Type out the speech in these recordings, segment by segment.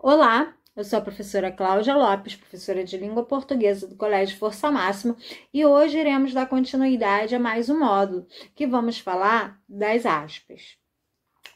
Olá, eu sou a professora Cláudia Lopes, professora de Língua Portuguesa do Colégio Força Máxima, e hoje iremos dar continuidade a mais um módulo, que vamos falar das aspas.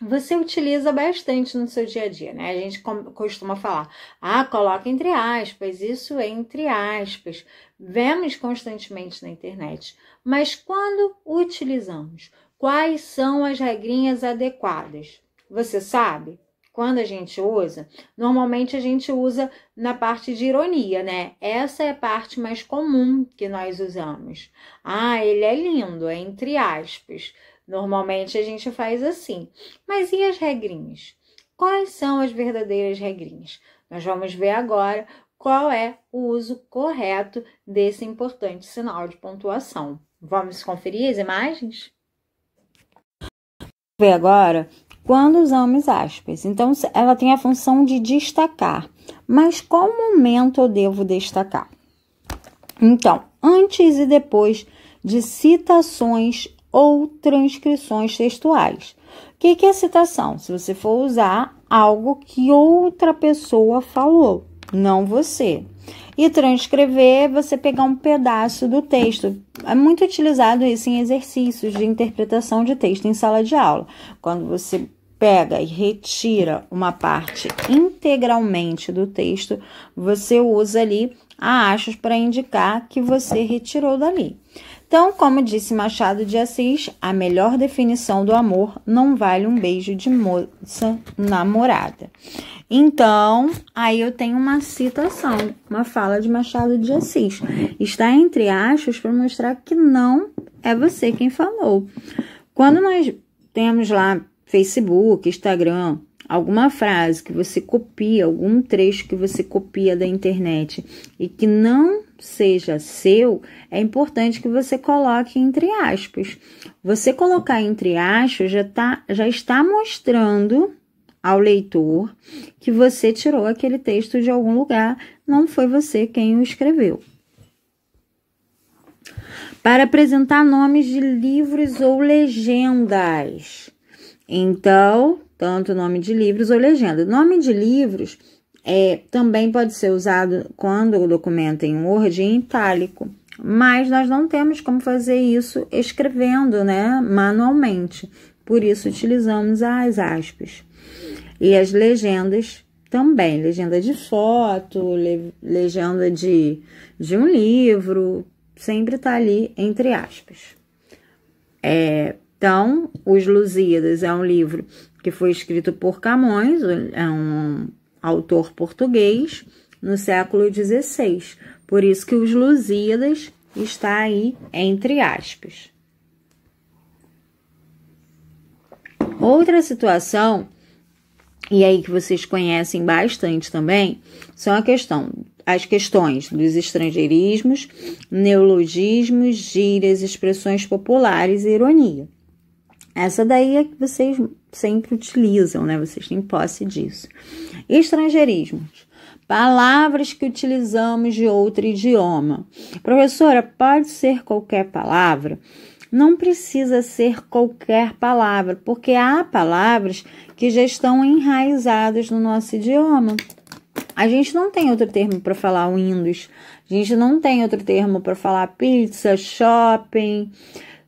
Você utiliza bastante no seu dia a dia, né? A gente costuma falar, ah, coloca entre aspas, isso é entre aspas. Vemos constantemente na internet. Mas quando utilizamos? Quais são as regrinhas adequadas? Você sabe? quando a gente usa, normalmente a gente usa na parte de ironia, né? Essa é a parte mais comum que nós usamos. Ah, ele é lindo, é entre aspas. Normalmente a gente faz assim. Mas e as regrinhas? Quais são as verdadeiras regrinhas? Nós vamos ver agora qual é o uso correto desse importante sinal de pontuação. Vamos conferir as imagens? Vamos ver agora quando usamos aspas. Então, ela tem a função de destacar. Mas qual momento eu devo destacar? Então, antes e depois de citações ou transcrições textuais. O que, que é citação? Se você for usar algo que outra pessoa falou, não você. E transcrever é você pegar um pedaço do texto. É muito utilizado isso em exercícios de interpretação de texto em sala de aula. Quando você pega e retira uma parte integralmente do texto, você usa ali a achos para indicar que você retirou dali. Então, como disse Machado de Assis, a melhor definição do amor não vale um beijo de moça namorada. Então, aí eu tenho uma citação, uma fala de Machado de Assis. Está entre aspas para mostrar que não é você quem falou. Quando nós temos lá Facebook, Instagram, alguma frase que você copia, algum trecho que você copia da internet e que não seja seu, é importante que você coloque entre aspas. Você colocar entre aspas já, tá, já está mostrando ao leitor que você tirou aquele texto de algum lugar, não foi você quem o escreveu. Para apresentar nomes de livros ou legendas. Então, tanto nome de livros ou legenda. Nome de livros é, também pode ser usado quando o documento é em Word em itálico, mas nós não temos como fazer isso escrevendo né, manualmente, por isso utilizamos as aspas. E as legendas também, legenda de foto, le legenda de, de um livro, sempre tá ali entre aspas. É, então, Os Lusíadas é um livro que foi escrito por Camões, é um autor português, no século XVI. Por isso que Os Lusíadas está aí entre aspas. Outra situação e aí que vocês conhecem bastante também, são a questão as questões dos estrangeirismos, neologismos, gírias, expressões populares e ironia. Essa daí é que vocês sempre utilizam, né? Vocês têm posse disso. Estrangeirismos. Palavras que utilizamos de outro idioma. Professora, pode ser qualquer palavra? não precisa ser qualquer palavra, porque há palavras que já estão enraizadas no nosso idioma. A gente não tem outro termo para falar Windows, a gente não tem outro termo para falar pizza, shopping.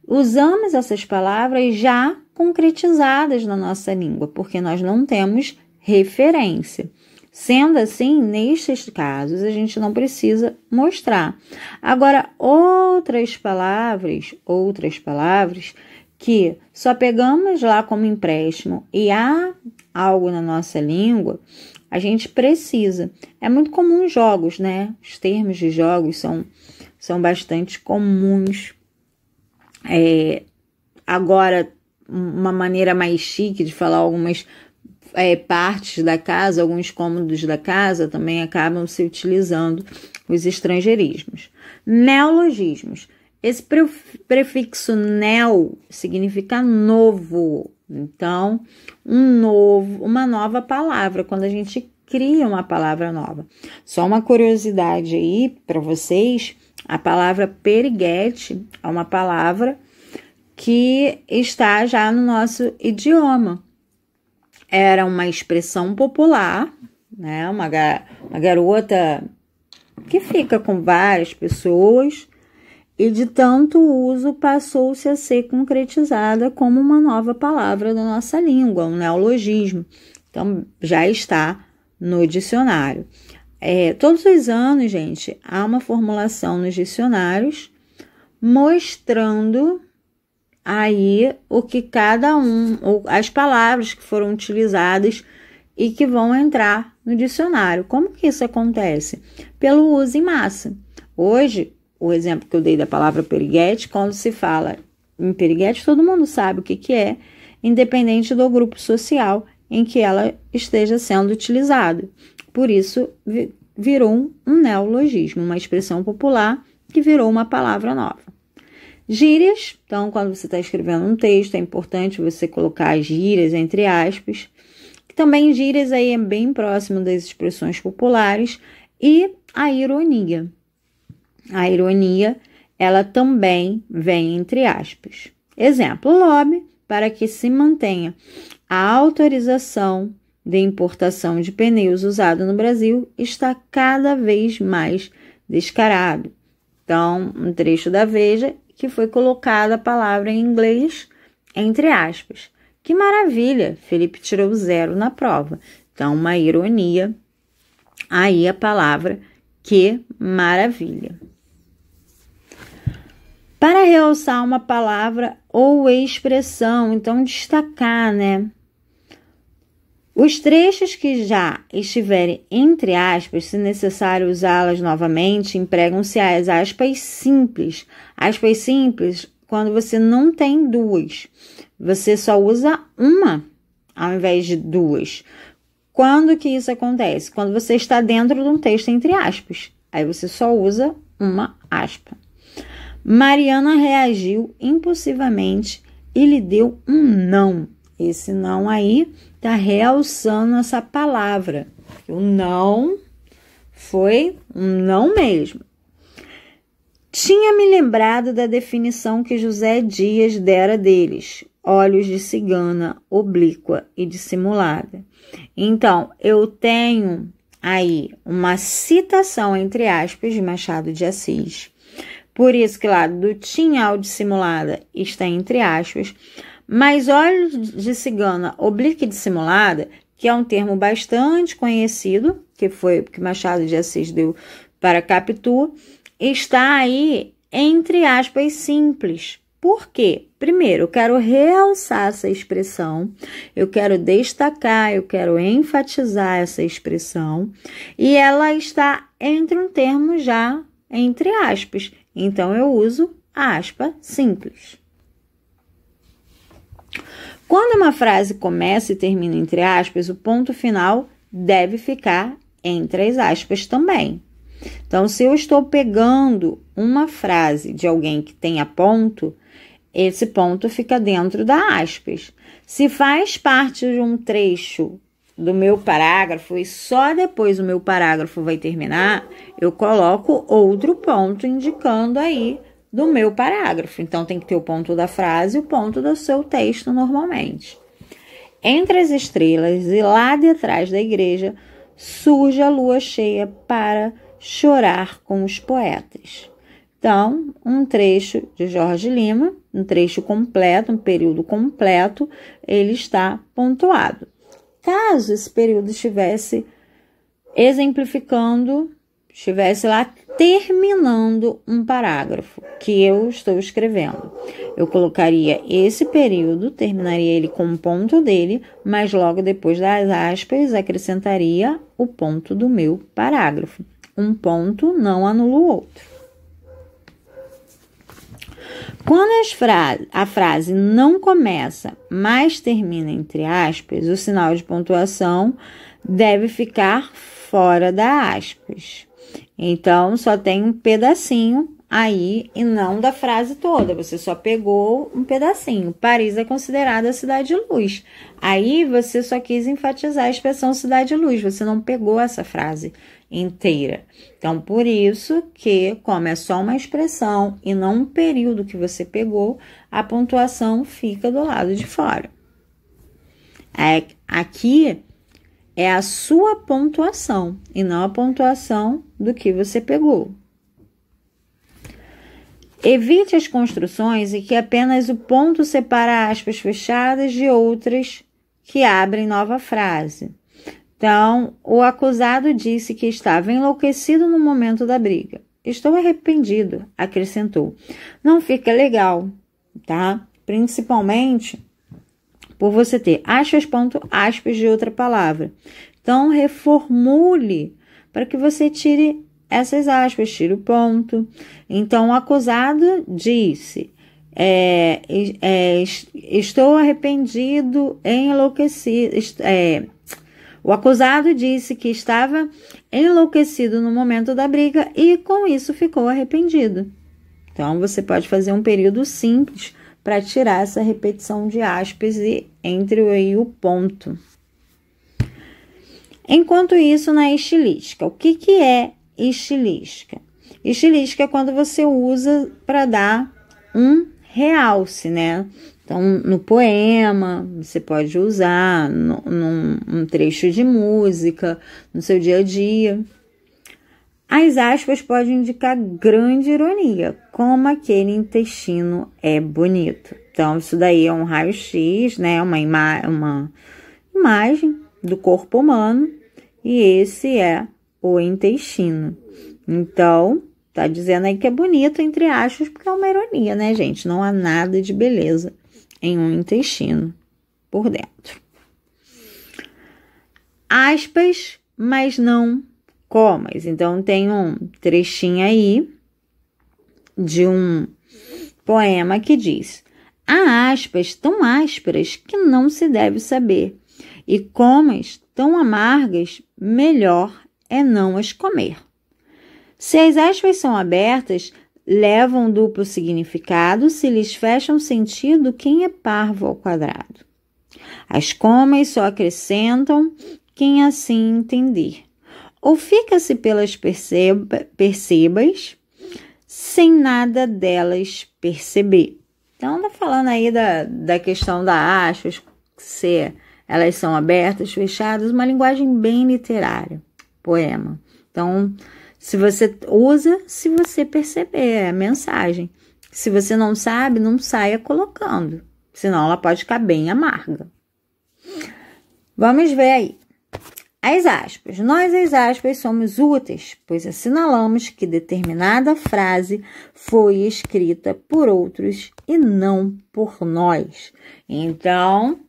Usamos essas palavras já concretizadas na nossa língua, porque nós não temos referência. Sendo assim, nestes casos, a gente não precisa mostrar. Agora, outras palavras, outras palavras que só pegamos lá como empréstimo e há algo na nossa língua, a gente precisa. É muito comum jogos, né? Os termos de jogos são, são bastante comuns. É, agora, uma maneira mais chique de falar algumas é, partes da casa, alguns cômodos da casa também acabam se utilizando os estrangeirismos. Neologismos. Esse prefixo neo significa novo. Então, um novo, uma nova palavra quando a gente cria uma palavra nova. Só uma curiosidade aí para vocês, a palavra periguete é uma palavra que está já no nosso idioma era uma expressão popular, né? Uma, gar uma garota que fica com várias pessoas e de tanto uso passou-se a ser concretizada como uma nova palavra da nossa língua, um neologismo. Então já está no dicionário. É, todos os anos, gente, há uma formulação nos dicionários mostrando aí o que cada um, as palavras que foram utilizadas e que vão entrar no dicionário. Como que isso acontece? Pelo uso em massa. Hoje, o exemplo que eu dei da palavra periguete, quando se fala em periguete, todo mundo sabe o que, que é, independente do grupo social em que ela esteja sendo utilizada. Por isso, virou um neologismo, uma expressão popular que virou uma palavra nova. Gírias, então, quando você está escrevendo um texto, é importante você colocar as gírias entre aspas. Também gírias aí é bem próximo das expressões populares. E a ironia. A ironia, ela também vem entre aspas. Exemplo, lobby, para que se mantenha a autorização de importação de pneus usado no Brasil, está cada vez mais descarado. Então, um trecho da Veja que foi colocada a palavra em inglês entre aspas. Que maravilha! Felipe tirou zero na prova. Então, uma ironia. Aí a palavra que maravilha. Para realçar uma palavra ou expressão, então destacar, né? Os trechos que já estiverem entre aspas, se necessário usá-las novamente, empregam-se as aspas simples. Aspas simples quando você não tem duas. Você só usa uma ao invés de duas. Quando que isso acontece? Quando você está dentro de um texto entre aspas. Aí você só usa uma aspa. Mariana reagiu impulsivamente e lhe deu um não esse não aí está realçando essa palavra. O não foi um não mesmo. Tinha me lembrado da definição que José Dias dera deles: olhos de cigana, oblíqua e dissimulada. Então, eu tenho aí uma citação, entre aspas, de Machado de Assis. Por isso que lá do tinha ao dissimulada está entre aspas, mas olho de cigana oblique e dissimulada, que é um termo bastante conhecido, que foi que Machado de Assis deu para Capitu, está aí entre aspas simples. Por quê? Primeiro, eu quero realçar essa expressão, eu quero destacar, eu quero enfatizar essa expressão, e ela está entre um termo já entre aspas. Então eu uso aspa simples. Quando uma frase começa e termina entre aspas, o ponto final deve ficar entre as aspas também. Então, se eu estou pegando uma frase de alguém que tenha ponto, esse ponto fica dentro da aspas. Se faz parte de um trecho do meu parágrafo e só depois o meu parágrafo vai terminar, eu coloco outro ponto indicando aí do meu parágrafo. Então, tem que ter o ponto da frase e o ponto do seu texto normalmente. Entre as estrelas e lá de trás da igreja surge a lua cheia para chorar com os poetas. Então, um trecho de Jorge Lima, um trecho completo, um período completo, ele está pontuado. Caso esse período estivesse exemplificando estivesse lá terminando um parágrafo que eu estou escrevendo. Eu colocaria esse período, terminaria ele com o ponto dele, mas logo depois das aspas acrescentaria o ponto do meu parágrafo. Um ponto não anula o outro. Quando fra a frase não começa, mas termina entre aspas, o sinal de pontuação deve ficar fora da aspas. Então, só tem um pedacinho aí e não da frase toda. Você só pegou um pedacinho. Paris é considerada a cidade-luz. Aí você só quis enfatizar a expressão cidade-luz. Você não pegou essa frase inteira. Então, por isso que, como é só uma expressão e não um período que você pegou, a pontuação fica do lado de fora. É, aqui é a sua pontuação e não a pontuação do que você pegou. Evite as construções em que apenas o ponto separa aspas fechadas de outras que abrem nova frase. Então, o acusado disse que estava enlouquecido no momento da briga. Estou arrependido, acrescentou. Não fica legal, tá? Principalmente por você ter aspas ponto aspas de outra palavra. Então reformule para que você tire essas aspas, tire o ponto. Então, o acusado disse: é, é, Estou arrependido, enlouquecido. É, o acusado disse que estava enlouquecido no momento da briga e com isso ficou arrependido. Então você pode fazer um período simples para tirar essa repetição de aspas e entre o e o ponto. Enquanto isso, na estilística, o que, que é estilística? Estilística é quando você usa para dar um realce, né? Então, no poema, você pode usar no, num um trecho de música, no seu dia a dia. As aspas podem indicar grande ironia, como aquele intestino é bonito. Então, isso daí é um raio-x, né? Uma, ima uma imagem do corpo humano e esse é o intestino. Então, tá dizendo aí que é bonito, entre aspas, porque é uma ironia, né, gente? Não há nada de beleza em um intestino por dentro. Aspas, mas não comas. Então, tem um trechinho aí de um poema que diz: Há aspas tão ásperas que não se deve saber e comas tão amargas, melhor é não as comer. Se as aspas são abertas, levam duplo significado se lhes fecham sentido quem é parvo ao quadrado. As comas só acrescentam quem assim entender. Ou fica-se pelas perceba, percebas sem nada delas perceber. Então, tá falando aí da, da questão da aspas ser elas são abertas, fechadas, uma linguagem bem literária, poema. Então, se você usa, se você perceber, a é mensagem. Se você não sabe, não saia colocando, senão ela pode ficar bem amarga. Vamos ver aí. As aspas. Nós, as aspas, somos úteis, pois assinalamos que determinada frase foi escrita por outros e não por nós. Então,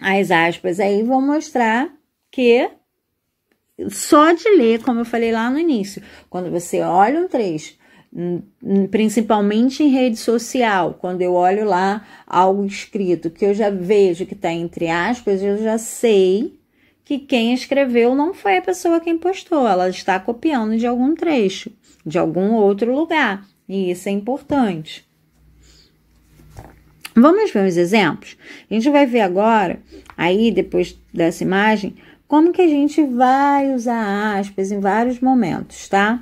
as aspas aí vão mostrar que só de ler, como eu falei lá no início, quando você olha um trecho, principalmente em rede social, quando eu olho lá algo escrito que eu já vejo que está entre aspas, eu já sei que quem escreveu não foi a pessoa quem postou, ela está copiando de algum trecho, de algum outro lugar, e isso é importante. Vamos ver uns exemplos? A gente vai ver agora, aí depois dessa imagem, como que a gente vai usar aspas em vários momentos, tá?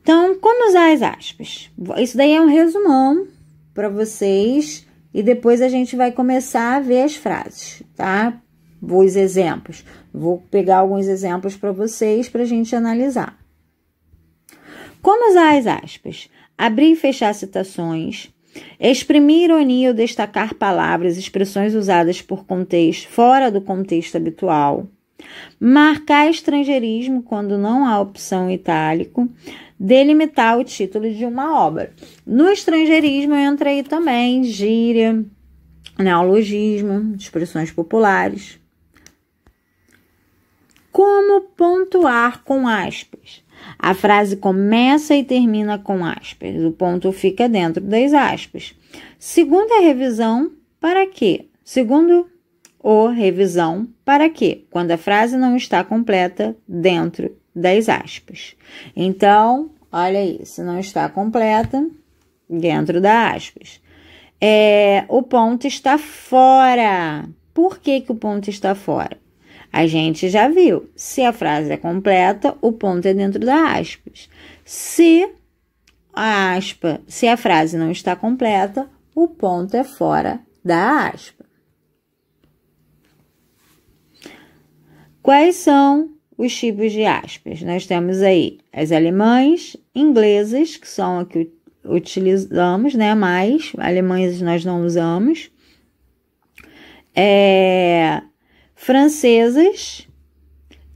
Então, como usar as aspas? Isso daí é um resumão para vocês e depois a gente vai começar a ver as frases, tá? Os exemplos. Vou pegar alguns exemplos para vocês para a gente analisar. Como usar as aspas? Abrir e fechar citações Exprimir ironia ou destacar palavras, expressões usadas por contexto fora do contexto habitual. Marcar estrangeirismo quando não há opção itálico. Delimitar o título de uma obra. No estrangeirismo entra aí também gíria, neologismo, expressões populares. Como pontuar com aspas? A frase começa e termina com aspas. O ponto fica dentro das aspas. Segunda revisão, para quê? Segundo o revisão, para quê? Quando a frase não está completa dentro das aspas. Então, olha aí, se não está completa, dentro das aspas. É, o ponto está fora. Por que, que o ponto está fora? A gente já viu. Se a frase é completa, o ponto é dentro da aspas. Se a aspa, se a frase não está completa, o ponto é fora da aspa. Quais são os tipos de aspas? Nós temos aí as alemães, inglesas, que são a que utilizamos, né? Mas alemães nós não usamos. É, francesas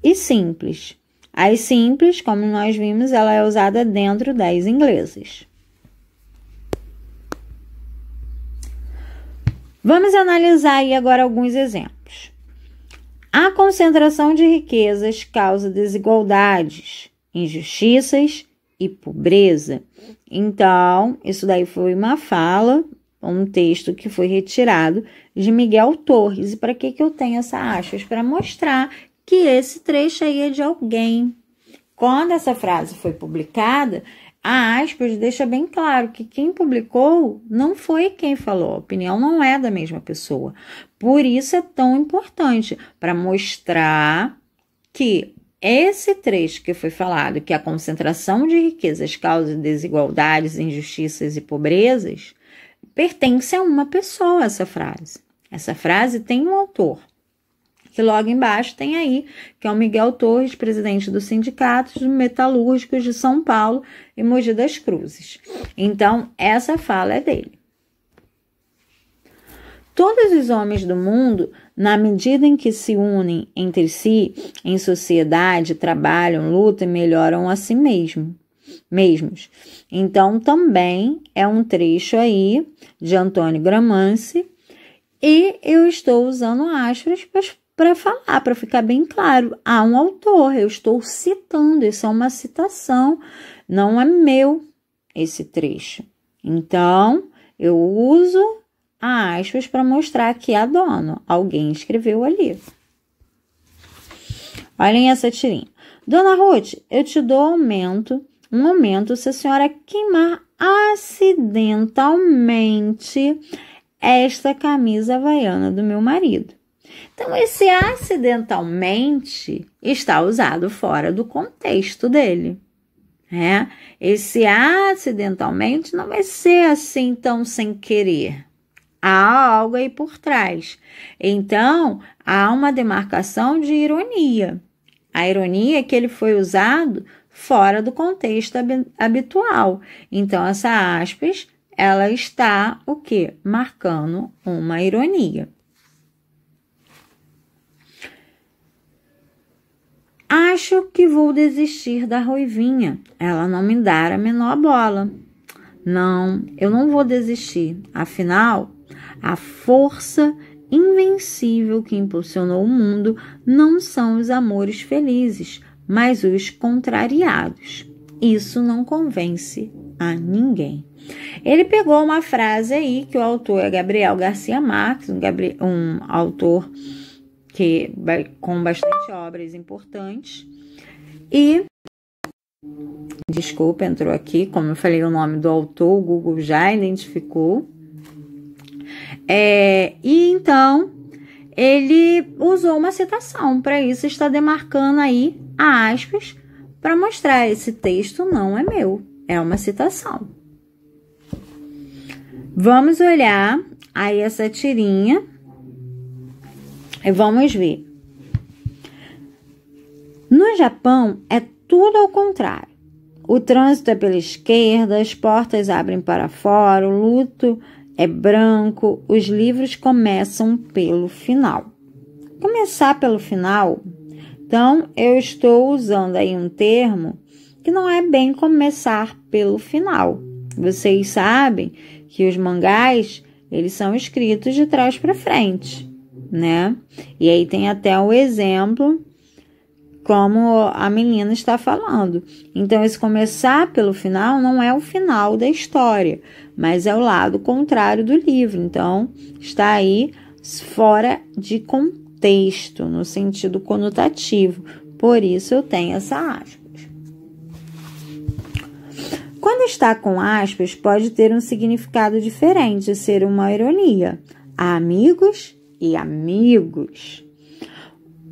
e simples. As simples, como nós vimos, ela é usada dentro das inglesas. Vamos analisar aí agora alguns exemplos. A concentração de riquezas causa desigualdades, injustiças e pobreza. Então, isso daí foi uma fala um texto que foi retirado de Miguel Torres. E para que, que eu tenho essa aspas? Para mostrar que esse trecho aí é de alguém. Quando essa frase foi publicada, a aspas deixa bem claro que quem publicou não foi quem falou, a opinião não é da mesma pessoa. Por isso é tão importante para mostrar que esse trecho que foi falado, que é a concentração de riquezas causa desigualdades, injustiças e pobrezas, pertence a uma pessoa essa frase. Essa frase tem um autor. Que logo embaixo tem aí, que é o Miguel Torres, presidente dos sindicatos metalúrgicos de São Paulo e Mogi das Cruzes. Então, essa fala é dele. Todos os homens do mundo, na medida em que se unem entre si, em sociedade, trabalham, lutam e melhoram a si mesmo mesmos. Então, também é um trecho aí de Antônio Gramance e eu estou usando aspas para falar, para ficar bem claro. Há um autor, eu estou citando, isso é uma citação, não é meu esse trecho. Então, eu uso aspas para mostrar que é dono, alguém escreveu ali. Olhem essa tirinha. Dona Ruth, eu te dou aumento um momento, se a senhora queimar acidentalmente esta camisa havaiana do meu marido. Então, esse acidentalmente está usado fora do contexto dele. Né? Esse acidentalmente não vai ser assim tão sem querer. Há algo aí por trás. Então, há uma demarcação de ironia. A ironia é que ele foi usado fora do contexto habitual. Então, essa aspas, ela está o que? Marcando uma ironia. Acho que vou desistir da Ruivinha. Ela não me dá a menor bola. Não, eu não vou desistir. Afinal, a força invencível que impulsionou o mundo não são os amores felizes, mas os contrariados. Isso não convence a ninguém. Ele pegou uma frase aí que o autor é Gabriel Garcia Marques, um, um autor que com bastante obras importantes e desculpa entrou aqui, como eu falei o nome do autor, o Google já identificou. É, e então ele usou uma citação para isso, está demarcando aí aspas para mostrar esse texto não é meu, é uma citação. Vamos olhar aí essa tirinha e vamos ver. No Japão é tudo ao contrário. O trânsito é pela esquerda, as portas abrem para fora, o luto é branco, os livros começam pelo final. Começar pelo final então, eu estou usando aí um termo que não é bem começar pelo final. Vocês sabem que os mangás, eles são escritos de trás para frente, né? E aí tem até o exemplo como a menina está falando. Então, esse começar pelo final não é o final da história, mas é o lado contrário do livro. Então, está aí fora de contexto texto, no sentido conotativo. Por isso eu tenho essa aspas. Quando está com aspas, pode ter um significado diferente, ser uma ironia. Há amigos e amigos.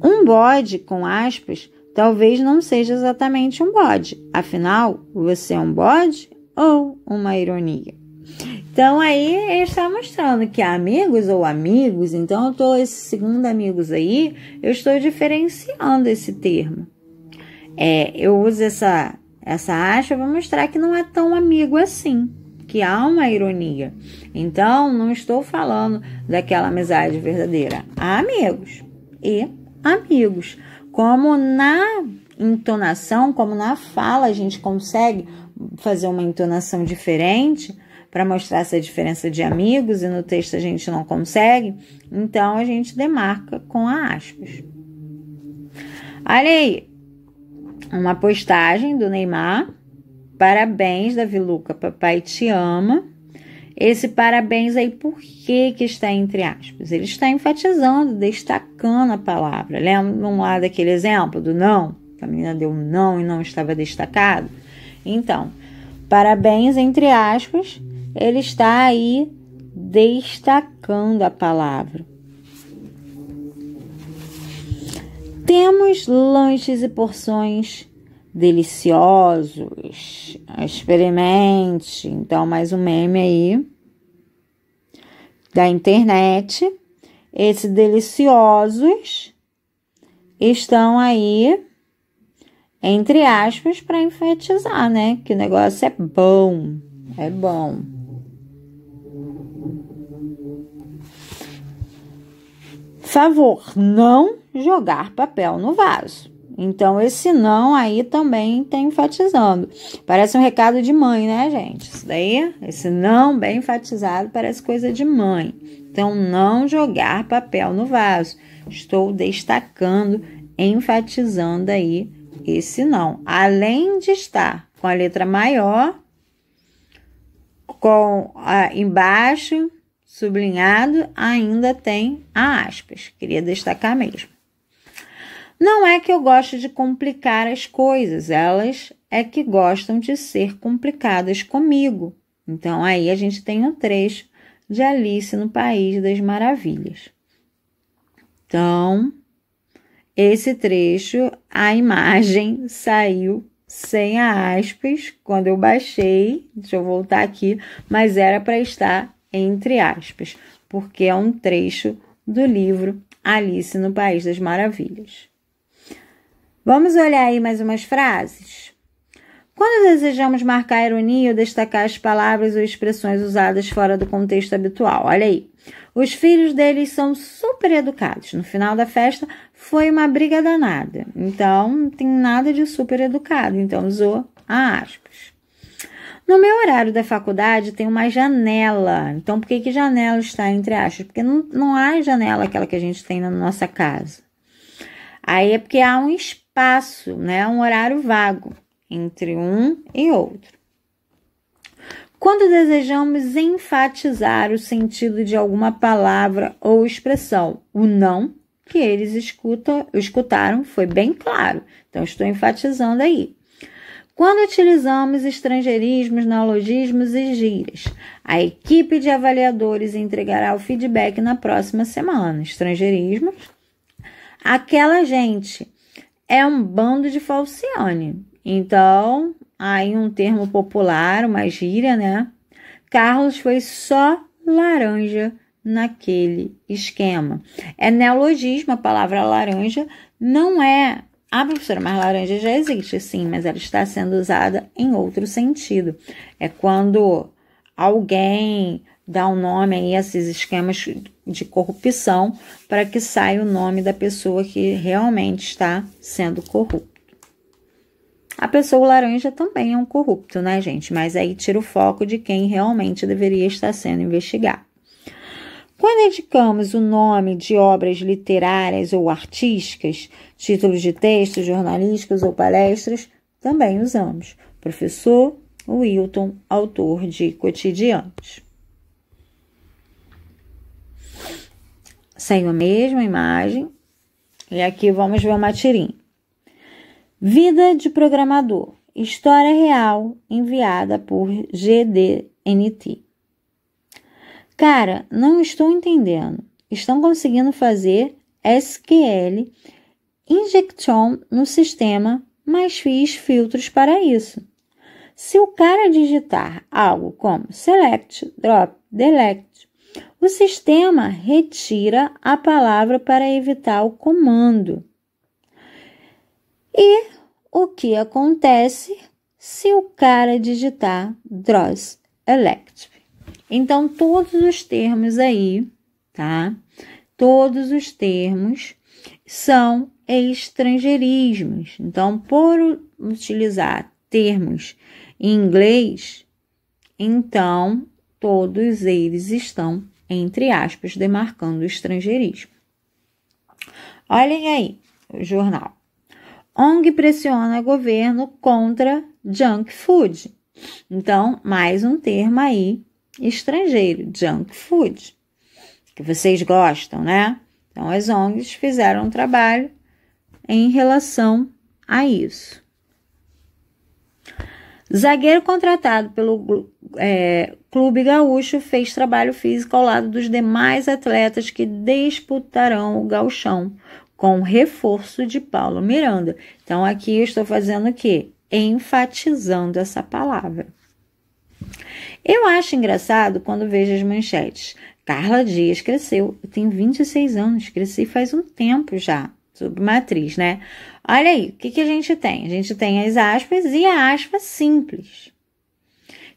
Um bode com aspas talvez não seja exatamente um bode, afinal, você é um bode ou uma ironia. Então aí ele está mostrando que é amigos ou amigos, então eu estou esse segundo amigos aí, eu estou diferenciando esse termo. É, eu uso essa essa acha para mostrar que não é tão amigo assim, que há uma ironia. Então não estou falando daquela amizade verdadeira. Há amigos e amigos, como na entonação, como na fala a gente consegue fazer uma entonação diferente para mostrar essa diferença de amigos e no texto a gente não consegue, então a gente demarca com a aspas. Olha aí, uma postagem do Neymar. Parabéns, Davi Luca, papai te ama. Esse parabéns aí, por que que está entre aspas? Ele está enfatizando, destacando a palavra. no lá daquele exemplo do não? A menina deu um não e não estava destacado? Então, parabéns entre aspas ele está aí destacando a palavra. Temos lanches e porções deliciosos. Experimente. Então, mais um meme aí da internet. Esses deliciosos estão aí, entre aspas, para enfatizar, né? Que o negócio é bom. É bom. Favor, não jogar papel no vaso. Então, esse não aí também tem tá enfatizando. Parece um recado de mãe, né, gente? Isso daí, esse não bem enfatizado, parece coisa de mãe. Então, não jogar papel no vaso. Estou destacando, enfatizando aí esse não. Além de estar com a letra maior, com a, embaixo sublinhado, ainda tem a aspas. Queria destacar mesmo. Não é que eu gosto de complicar as coisas, elas é que gostam de ser complicadas comigo. Então aí a gente tem um trecho de Alice no País das Maravilhas. Então, esse trecho, a imagem saiu sem aspas quando eu baixei. Deixa eu voltar aqui, mas era para estar entre aspas, porque é um trecho do livro Alice no País das Maravilhas. Vamos olhar aí mais umas frases. Quando desejamos marcar a ironia ou destacar as palavras ou expressões usadas fora do contexto habitual, olha aí. Os filhos deles são super educados. No final da festa foi uma briga danada. Então, não tem nada de super educado. Então, usou a aspas. No meu horário da faculdade tem uma janela. Então, por que, que janela está entre aspas? Porque não, não há janela aquela que a gente tem na nossa casa. Aí é porque há um espaço, né? Um horário vago entre um e outro. Quando desejamos enfatizar o sentido de alguma palavra ou expressão, o não que eles escuta, escutaram foi bem claro. Então, estou enfatizando aí quando utilizamos estrangeirismos, neologismos e gírias. A equipe de avaliadores entregará o feedback na próxima semana. Estrangeirismo. Aquela gente é um bando de falciane. Então, aí um termo popular, uma gíria, né? Carlos foi só laranja naquele esquema. É neologismo, a palavra laranja não é ah, professora, mas laranja já existe, sim, mas ela está sendo usada em outro sentido. É quando alguém dá um nome aí a esses esquemas de corrupção para que saia o nome da pessoa que realmente está sendo corrupto. A pessoa laranja também é um corrupto, né, gente? Mas aí tira o foco de quem realmente deveria estar sendo investigado. Quando indicamos o nome de obras literárias ou artísticas, títulos de textos jornalísticos ou palestras, também usamos professor Wilton, autor de Cotidianos. Segue a mesma imagem e aqui vamos ver uma tirinha. Vida de programador, história real enviada por GDNT. Cara, não estou entendendo. Estão conseguindo fazer SQL injection no sistema, mas fiz filtros para isso. Se o cara digitar algo como select, drop, delete, o sistema retira a palavra para evitar o comando. E o que acontece se o cara digitar DROS ELECT? Então, todos os termos aí, tá? Todos os termos são estrangeirismos. Então, por utilizar termos em inglês, então todos eles estão, entre aspas, demarcando o estrangeirismo. Olhem aí o jornal. ONG pressiona governo contra junk food. Então, mais um termo aí estrangeiro, junk food, que vocês gostam, né? Então, as ONGs fizeram um trabalho em relação a isso. Zagueiro contratado pelo é, Clube Gaúcho fez trabalho físico ao lado dos demais atletas que disputarão o gauchão, com reforço de Paulo Miranda. Então, aqui eu estou fazendo o quê? Enfatizando essa palavra. Eu acho engraçado quando vejo as manchetes. Carla Dias cresceu. Eu tenho 26 anos, cresci faz um tempo já. Sobre matriz, né? Olha aí, o que, que a gente tem? A gente tem as aspas e a aspa simples.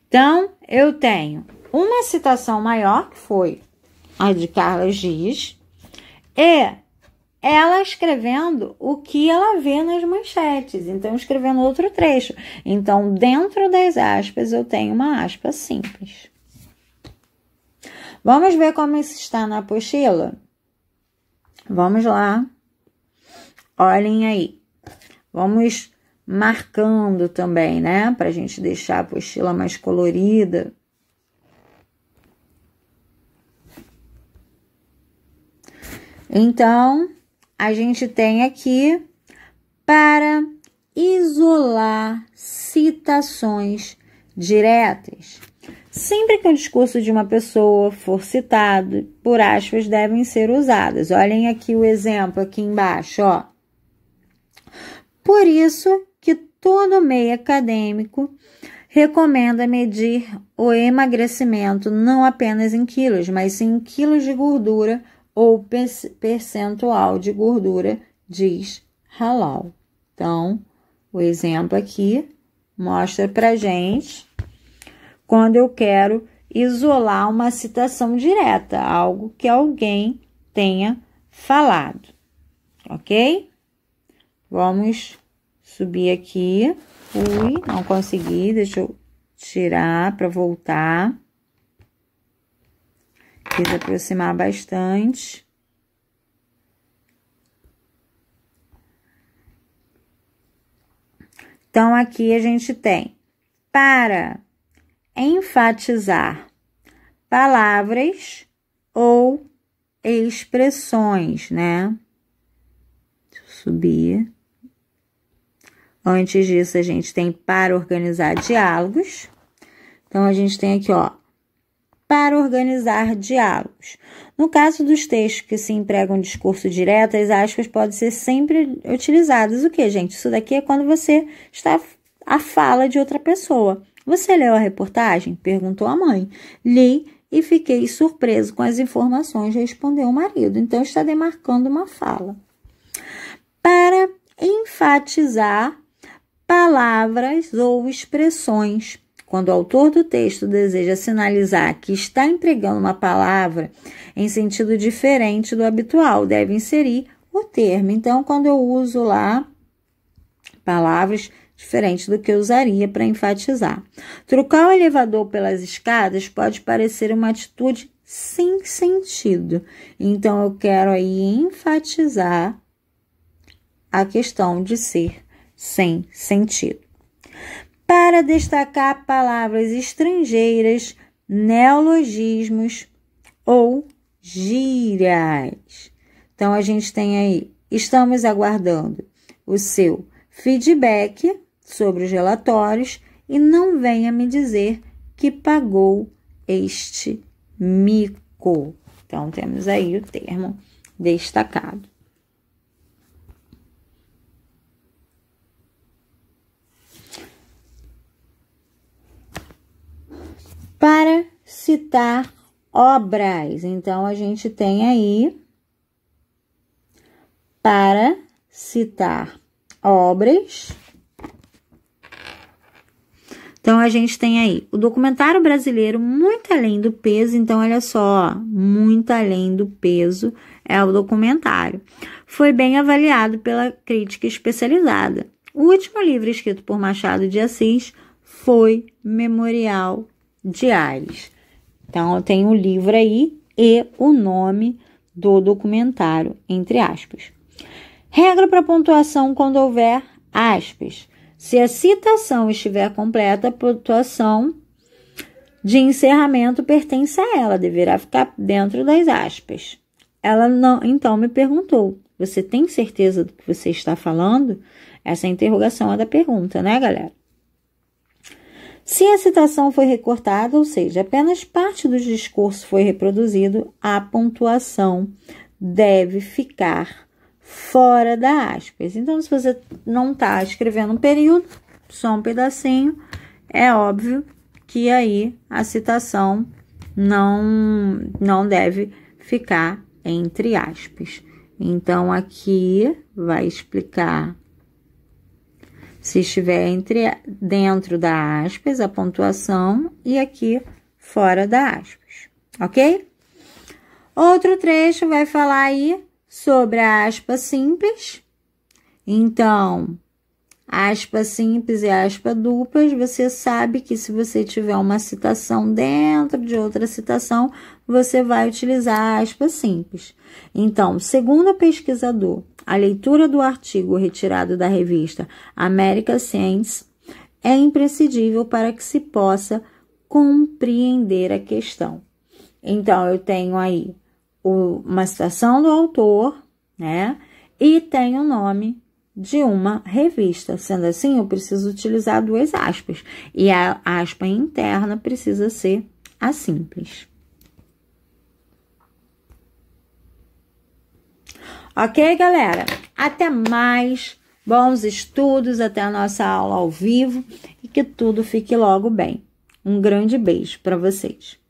Então, eu tenho uma citação maior, que foi a de Carla Dias, e ela escrevendo o que ela vê nas manchetes, então escrevendo outro trecho. Então, dentro das aspas, eu tenho uma aspa simples. Vamos ver como isso está na apostila? Vamos lá. Olhem aí. Vamos marcando também, né? Para a gente deixar a apostila mais colorida. Então, a gente tem aqui para isolar citações diretas. Sempre que o um discurso de uma pessoa for citado, por aspas devem ser usadas. Olhem aqui o exemplo aqui embaixo, ó. Por isso que todo meio acadêmico recomenda medir o emagrecimento não apenas em quilos, mas sim em quilos de gordura ou percentual de gordura, diz halal. Então, o exemplo aqui mostra para gente quando eu quero isolar uma citação direta, algo que alguém tenha falado, ok? Vamos subir aqui. Ui, não consegui, deixa eu tirar para voltar. Quis aproximar bastante. Então, aqui a gente tem para enfatizar palavras ou expressões, né? Deixa eu subir. Antes disso, a gente tem para organizar diálogos. Então, a gente tem aqui, ó, para organizar diálogos. No caso dos textos que se empregam em discurso direto, as aspas podem ser sempre utilizadas. O que, gente? Isso daqui é quando você está a fala de outra pessoa. Você leu a reportagem? Perguntou a mãe. Li e fiquei surpreso com as informações, respondeu o marido. Então está demarcando uma fala. Para enfatizar palavras ou expressões quando o autor do texto deseja sinalizar que está empregando uma palavra em sentido diferente do habitual, deve inserir o termo. Então, quando eu uso lá palavras diferentes do que eu usaria para enfatizar. Trocar o elevador pelas escadas pode parecer uma atitude sem sentido. Então, eu quero aí enfatizar a questão de ser sem sentido para destacar palavras estrangeiras, neologismos ou gírias. Então a gente tem aí, estamos aguardando o seu feedback sobre os relatórios e não venha me dizer que pagou este mico. Então temos aí o termo destacado. para citar obras. Então, a gente tem aí para citar obras. Então, a gente tem aí o documentário brasileiro muito além do peso. Então, olha só, muito além do peso é o documentário. Foi bem avaliado pela crítica especializada. O último livro escrito por Machado de Assis foi Memorial diários. Então, eu tenho o livro aí e o nome do documentário, entre aspas. Regra para pontuação quando houver aspas. Se a citação estiver completa, a pontuação de encerramento pertence a ela, deverá ficar dentro das aspas. Ela não, então me perguntou: "Você tem certeza do que você está falando?" Essa interrogação é da pergunta, né, galera? Se a citação foi recortada, ou seja, apenas parte do discurso foi reproduzido, a pontuação deve ficar fora da aspas. Então, se você não está escrevendo um período, só um pedacinho, é óbvio que aí a citação não, não deve ficar entre aspas. Então, aqui vai explicar se estiver entre, dentro da aspas, a pontuação, e aqui fora da aspas, ok? Outro trecho vai falar aí sobre a aspa simples. Então, aspa simples e aspa duplas, você sabe que se você tiver uma citação dentro de outra citação, você vai utilizar a aspa simples. Então, segundo o pesquisador, a leitura do artigo retirado da revista America Science é imprescindível para que se possa compreender a questão. Então, eu tenho aí o, uma citação do autor, né? E tem o nome de uma revista. Sendo assim, eu preciso utilizar duas aspas. E a aspa interna precisa ser a simples. Ok, galera? Até mais. Bons estudos, até a nossa aula ao vivo e que tudo fique logo bem. Um grande beijo para vocês.